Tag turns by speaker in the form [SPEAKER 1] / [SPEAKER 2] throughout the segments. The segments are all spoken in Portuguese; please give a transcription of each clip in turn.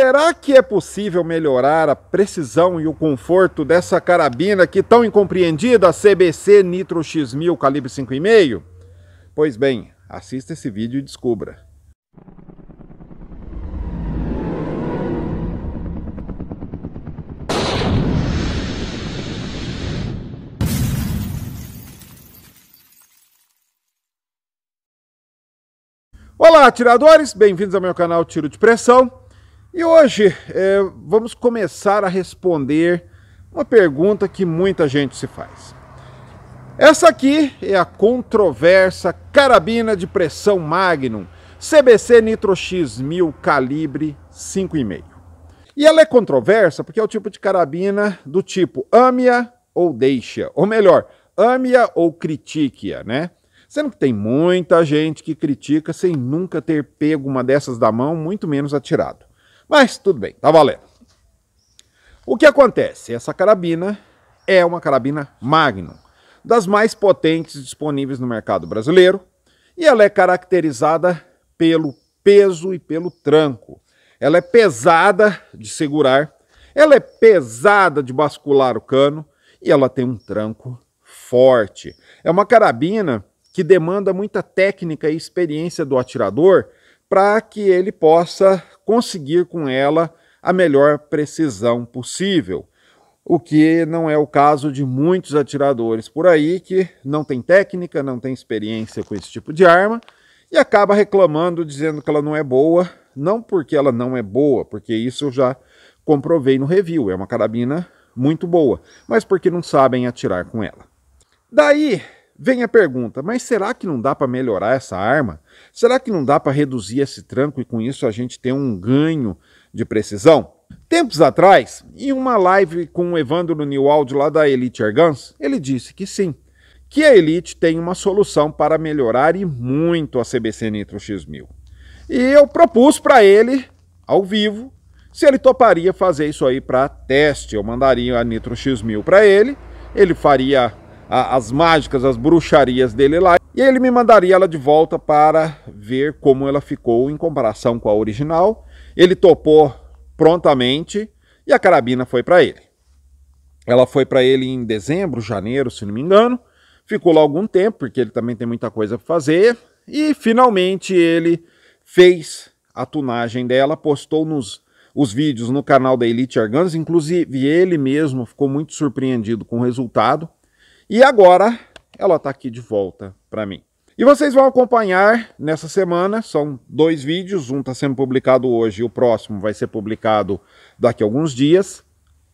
[SPEAKER 1] Será que é possível melhorar a precisão e o conforto dessa carabina que tão incompreendida, a CBC Nitro X1000 calibre 5,5? Pois bem, assista esse vídeo e descubra. Olá, atiradores! Bem-vindos ao meu canal Tiro de Pressão. E hoje é, vamos começar a responder uma pergunta que muita gente se faz. Essa aqui é a controversa carabina de pressão Magnum CBC Nitro X1000 calibre 5,5. E ela é controversa porque é o tipo de carabina do tipo amia ou deixa, ou melhor, amia ou critique-a, né? Sendo que tem muita gente que critica sem nunca ter pego uma dessas da mão, muito menos atirado. Mas tudo bem, tá valendo. O que acontece? Essa carabina é uma carabina Magnum, das mais potentes disponíveis no mercado brasileiro, e ela é caracterizada pelo peso e pelo tranco. Ela é pesada de segurar, ela é pesada de bascular o cano e ela tem um tranco forte. É uma carabina que demanda muita técnica e experiência do atirador para que ele possa conseguir com ela a melhor precisão possível. O que não é o caso de muitos atiradores por aí que não tem técnica, não tem experiência com esse tipo de arma e acaba reclamando, dizendo que ela não é boa, não porque ela não é boa, porque isso eu já comprovei no review, é uma carabina muito boa, mas porque não sabem atirar com ela. Daí Vem a pergunta, mas será que não dá para melhorar essa arma? Será que não dá para reduzir esse tranco e com isso a gente ter um ganho de precisão? Tempos atrás, em uma live com o Evandro Newald lá da Elite Air ele disse que sim, que a Elite tem uma solução para melhorar e muito a CBC Nitro X1000. E eu propus para ele, ao vivo, se ele toparia fazer isso aí para teste. Eu mandaria a Nitro X1000 para ele, ele faria a, as mágicas, as bruxarias dele lá. E ele me mandaria ela de volta para ver como ela ficou em comparação com a original. Ele topou prontamente e a carabina foi para ele. Ela foi para ele em dezembro, janeiro, se não me engano. Ficou lá algum tempo, porque ele também tem muita coisa para fazer. E finalmente ele fez a tunagem dela, postou nos os vídeos no canal da Elite Arganos, inclusive ele mesmo ficou muito surpreendido com o resultado. E agora ela está aqui de volta para mim. E vocês vão acompanhar nessa semana, são dois vídeos, um está sendo publicado hoje e o próximo vai ser publicado daqui a alguns dias,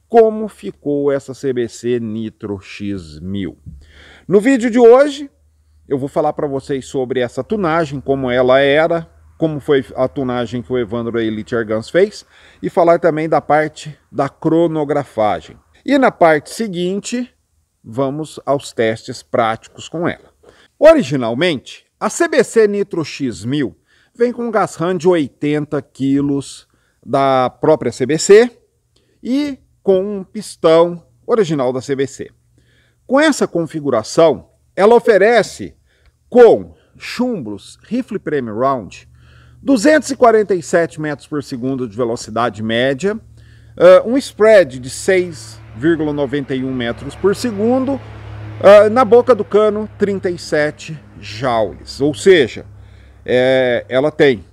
[SPEAKER 1] como ficou essa CBC Nitro X1000. No vídeo de hoje, eu vou falar para vocês sobre essa tunagem, como ela era, como foi a tunagem que o Evandro Elite Argans fez, e falar também da parte da cronografagem. E na parte seguinte, vamos aos testes práticos com ela. Originalmente, a CBC Nitro X1000 vem com um gas RAM de 80 kg da própria CBC e com um pistão original da CBC. Com essa configuração, ela oferece com chumbos rifle premium round 247 metros por segundo de velocidade média, uh, um spread de 6 0,91 metros por segundo, uh, na boca do cano 37 joules. Ou seja, é, ela tem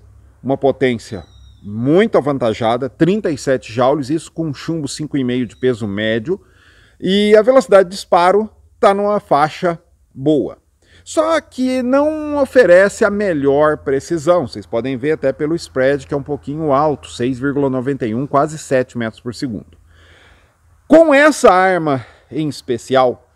[SPEAKER 1] uma potência muito avantajada, 37 joules, isso com chumbo 5,5 de peso médio, e a velocidade de disparo está numa faixa boa. Só que não oferece a melhor precisão. Vocês podem ver até pelo spread que é um pouquinho alto, 6,91, quase 7 metros por segundo. Com essa arma em especial,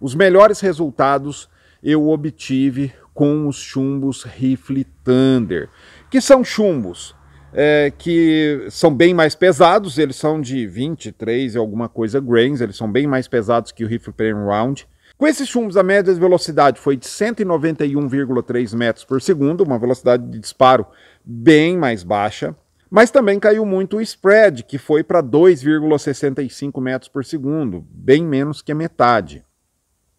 [SPEAKER 1] os melhores resultados eu obtive com os chumbos Rifle Thunder, que são chumbos é, que são bem mais pesados, eles são de 23 e alguma coisa grains, eles são bem mais pesados que o rifle Premium Round. Com esses chumbos, a média de velocidade foi de 191,3 metros por segundo, uma velocidade de disparo bem mais baixa. Mas também caiu muito o spread, que foi para 2,65 metros por segundo, bem menos que a metade.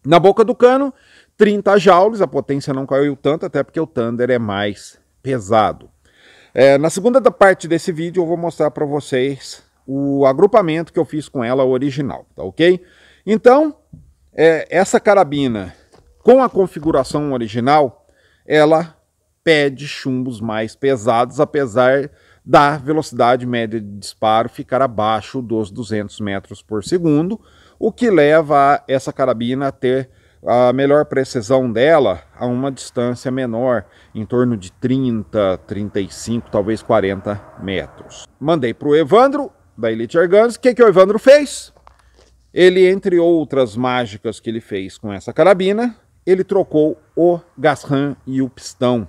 [SPEAKER 1] Na boca do cano, 30 joules, a potência não caiu tanto, até porque o Thunder é mais pesado. É, na segunda da parte desse vídeo eu vou mostrar para vocês o agrupamento que eu fiz com ela original, tá ok? Então, é, essa carabina com a configuração original, ela pede chumbos mais pesados, apesar da velocidade média de disparo ficar abaixo dos 200 metros por segundo, o que leva essa carabina a ter a melhor precisão dela a uma distância menor, em torno de 30, 35, talvez 40 metros. Mandei para o Evandro, da Elite Arganos. O que, que o Evandro fez? Ele, entre outras mágicas que ele fez com essa carabina, ele trocou o gas ram e o pistão.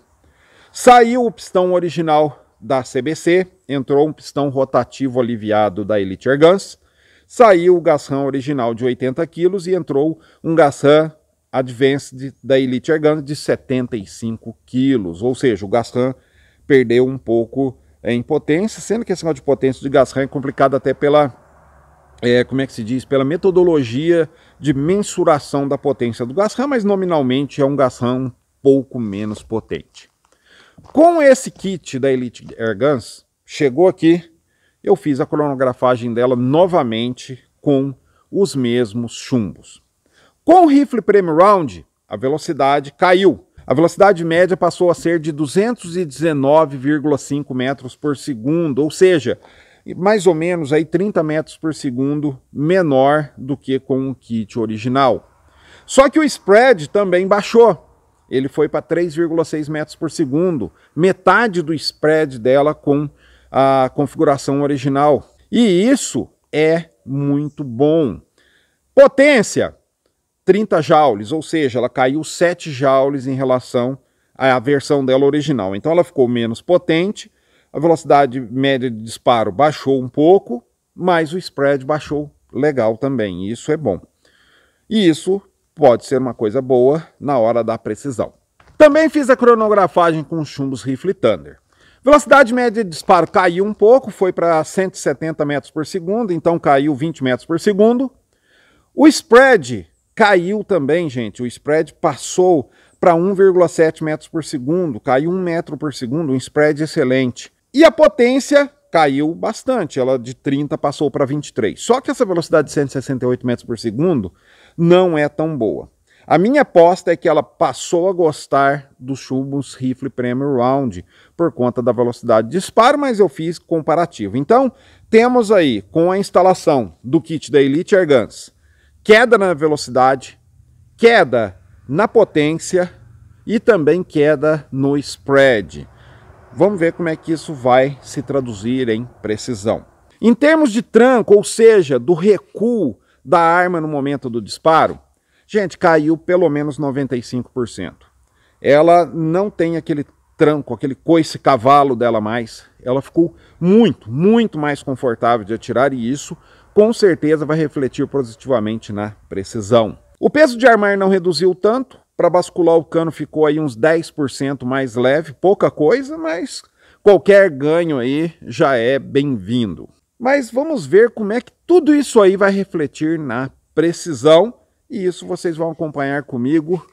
[SPEAKER 1] Saiu o pistão original da CBC, entrou um pistão rotativo aliviado da Elite Ergans saiu o gasrão original de 80 kg e entrou um Gasram Advanced da Elite Ergans de 75 kg, ou seja, o gasrão perdeu um pouco é, em potência, sendo que esse negócio de potência de gasrão é complicado até pela é, como é que se diz, pela metodologia de mensuração da potência do gasrão mas nominalmente é um gasrão um pouco menos potente. Com esse kit da Elite Air Guns, chegou aqui, eu fiz a cronografagem dela novamente com os mesmos chumbos. Com o rifle Premium Round, a velocidade caiu. A velocidade média passou a ser de 219,5 metros por segundo, ou seja, mais ou menos aí 30 metros por segundo menor do que com o kit original. Só que o spread também baixou ele foi para 3,6 metros por segundo, metade do spread dela com a configuração original. E isso é muito bom. Potência, 30 joules, ou seja, ela caiu 7 joules em relação à versão dela original. Então ela ficou menos potente, a velocidade média de disparo baixou um pouco, mas o spread baixou legal também, isso é bom. E isso pode ser uma coisa boa na hora da precisão. Também fiz a cronografagem com chumbos Rifle Thunder. Velocidade média de disparo caiu um pouco, foi para 170 metros por segundo, então caiu 20 metros por segundo. O spread caiu também, gente. O spread passou para 1,7 metros por segundo, caiu 1 metro por segundo, um spread excelente. E a potência caiu bastante, ela de 30 passou para 23. Só que essa velocidade de 168 metros por segundo não é tão boa. A minha aposta é que ela passou a gostar dos chubos rifle Premium Round por conta da velocidade de disparo, mas eu fiz comparativo. Então, temos aí, com a instalação do kit da Elite Air Guns, queda na velocidade, queda na potência e também queda no spread. Vamos ver como é que isso vai se traduzir em precisão. Em termos de tranco, ou seja, do recuo da arma no momento do disparo, gente, caiu pelo menos 95%. Ela não tem aquele tranco, aquele coice cavalo dela mais. Ela ficou muito, muito mais confortável de atirar e isso com certeza vai refletir positivamente na precisão. O peso de armar não reduziu tanto, para bascular o cano ficou aí uns 10% mais leve, pouca coisa, mas qualquer ganho aí já é bem-vindo. Mas vamos ver como é que tudo isso aí vai refletir na precisão e isso vocês vão acompanhar comigo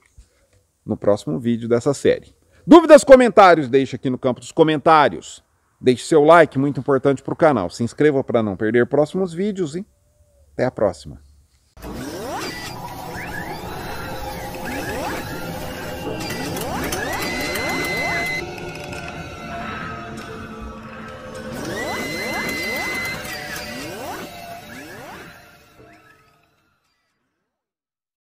[SPEAKER 1] no próximo vídeo dessa série. Dúvidas, comentários, deixe aqui no campo dos comentários. Deixe seu like, muito importante para o canal. Se inscreva para não perder próximos vídeos e até a próxima.